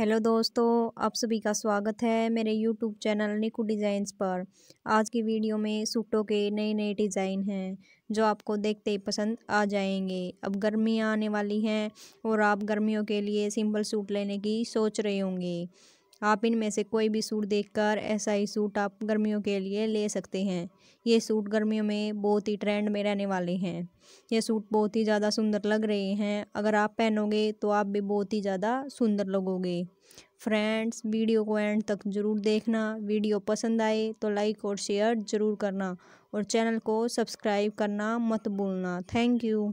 hello दोस्तों आप सभी का स्वागत है मेरे यूट्यूब चैनल निकू डिज़ाइंस पर आज की वीडियो में सूटों के नए नए डिज़ाइन हैं जो आपको देखते ही पसंद आ जाएंगे अब गर्मियाँ आने वाली हैं और आप गर्मियों के लिए सिंपल सूट लेने की सोच रहे होंगे आप इनमें से कोई भी सूट देखकर ऐसा ही सूट आप गर्मियों के लिए ले सकते हैं ये सूट गर्मियों में बहुत ही ट्रेंड में रहने वाले हैं ये सूट बहुत ही ज़्यादा सुंदर लग रहे हैं अगर आप पहनोगे तो आप भी बहुत ही ज़्यादा सुंदर लगोगे फ्रेंड्स वीडियो को एंड तक ज़रूर देखना वीडियो पसंद आए तो लाइक और शेयर ज़रूर करना और चैनल को सब्सक्राइब करना मत भूलना थैंक यू